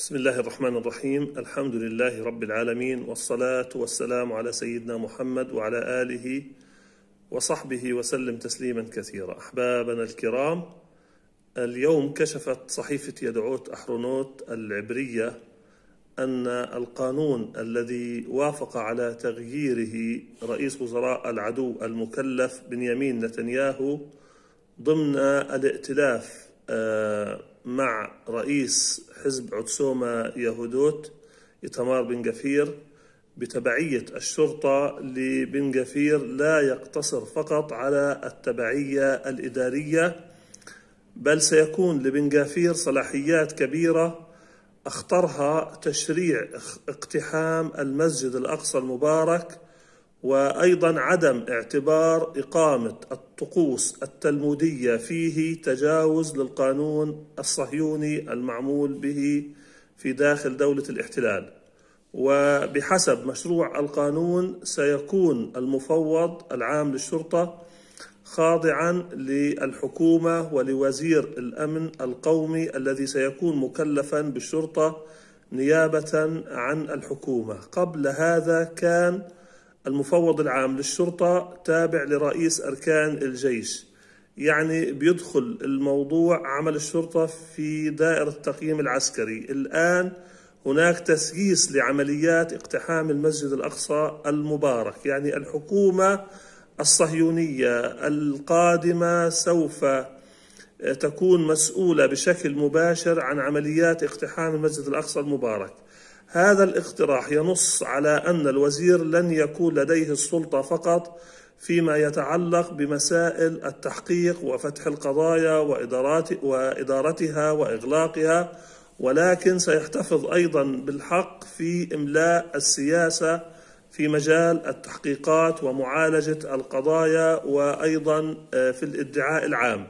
بسم الله الرحمن الرحيم الحمد لله رب العالمين والصلاة والسلام على سيدنا محمد وعلى آله وصحبه وسلم تسليما كثيرا أحبابنا الكرام اليوم كشفت صحيفة يدعوت أحرونوت العبرية أن القانون الذي وافق على تغييره رئيس وزراء العدو المكلف بنيامين نتنياهو ضمن الائتلاف آه، مع رئيس حزب عتسومة يهودوت إتمار بن قفير بتبعية الشرطة لبن قفير لا يقتصر فقط على التبعية الإدارية بل سيكون لبن قفير صلاحيات كبيرة أخطرها تشريع اقتحام المسجد الأقصى المبارك وأيضا عدم اعتبار إقامة الطقوس التلمودية فيه تجاوز للقانون الصهيوني المعمول به في داخل دولة الاحتلال وبحسب مشروع القانون سيكون المفوض العام للشرطة خاضعا للحكومة ولوزير الأمن القومي الذي سيكون مكلفا بالشرطة نيابة عن الحكومة قبل هذا كان المفوض العام للشرطة تابع لرئيس أركان الجيش يعني بيدخل الموضوع عمل الشرطة في دائرة التقييم العسكري الآن هناك تسييس لعمليات اقتحام المسجد الأقصى المبارك يعني الحكومة الصهيونية القادمة سوف تكون مسؤولة بشكل مباشر عن عمليات اقتحام المسجد الأقصى المبارك هذا الاقتراح ينص على أن الوزير لن يكون لديه السلطة فقط فيما يتعلق بمسائل التحقيق وفتح القضايا وإدارات وإدارتها وإغلاقها ولكن سيحتفظ أيضا بالحق في إملاء السياسة في مجال التحقيقات ومعالجة القضايا وأيضا آه، في الادعاء العام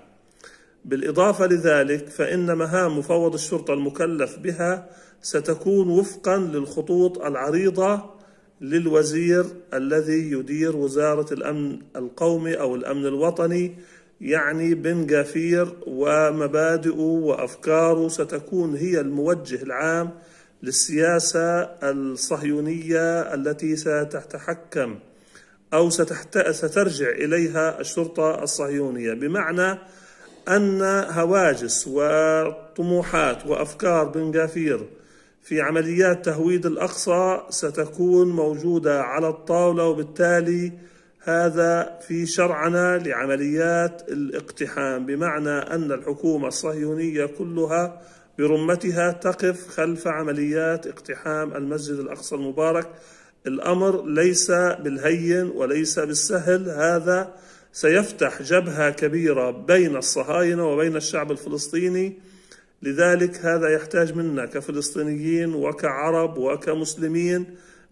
بالإضافة لذلك فإن مهام مفوض الشرطة المكلف بها ستكون وفقا للخطوط العريضة للوزير الذي يدير وزارة الأمن القومي أو الأمن الوطني يعني بن جافير ومبادئه وأفكاره ستكون هي الموجه العام للسياسة الصهيونية التي ستتحكم أو سترجع إليها الشرطة الصهيونية بمعنى أن هواجس وطموحات وأفكار بن غافير في عمليات تهويد الأقصى ستكون موجودة على الطاولة وبالتالي هذا في شرعنا لعمليات الاقتحام بمعنى أن الحكومة الصهيونية كلها برمتها تقف خلف عمليات اقتحام المسجد الأقصى المبارك الأمر ليس بالهين وليس بالسهل هذا سيفتح جبهة كبيرة بين الصهاينة وبين الشعب الفلسطيني لذلك هذا يحتاج منا كفلسطينيين وكعرب وكمسلمين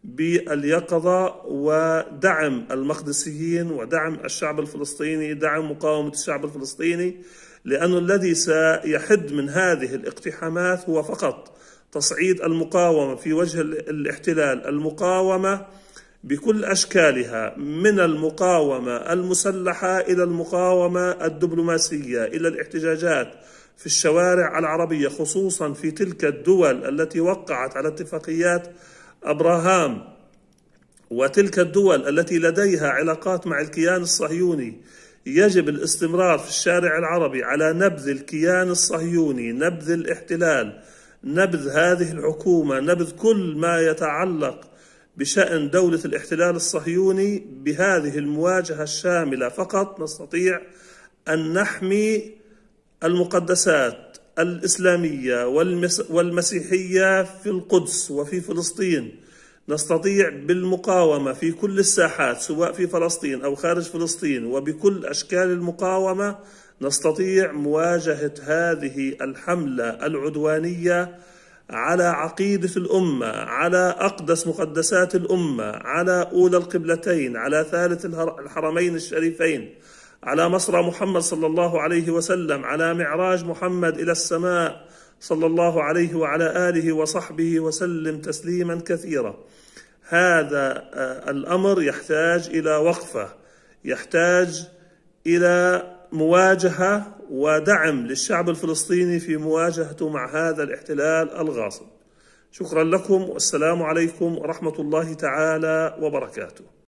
باليقظة ودعم المقدسيين ودعم الشعب الفلسطيني دعم مقاومة الشعب الفلسطيني لأن الذي سيحد من هذه الاقتحامات هو فقط تصعيد المقاومة في وجه الاحتلال المقاومة بكل اشكالها من المقاومه المسلحه الى المقاومه الدبلوماسيه الى الاحتجاجات في الشوارع العربيه خصوصا في تلك الدول التي وقعت على اتفاقيات ابراهام وتلك الدول التي لديها علاقات مع الكيان الصهيوني يجب الاستمرار في الشارع العربي على نبذ الكيان الصهيوني نبذ الاحتلال نبذ هذه الحكومه نبذ كل ما يتعلق بشأن دولة الاحتلال الصهيوني بهذه المواجهة الشاملة فقط نستطيع أن نحمي المقدسات الإسلامية والمسيحية في القدس وفي فلسطين نستطيع بالمقاومة في كل الساحات سواء في فلسطين أو خارج فلسطين وبكل أشكال المقاومة نستطيع مواجهة هذه الحملة العدوانية على عقيدة الأمة على أقدس مقدسات الأمة على أولى القبلتين على ثالث الحرمين الشريفين على مصرى محمد صلى الله عليه وسلم على معراج محمد إلى السماء صلى الله عليه وعلى آله وصحبه وسلم تسليما كثيرا هذا آه، الأمر يحتاج إلى وقفة يحتاج إلى مواجهة ودعم للشعب الفلسطيني في مواجهته مع هذا الاحتلال الغاصب شكرا لكم والسلام عليكم ورحمة الله تعالى وبركاته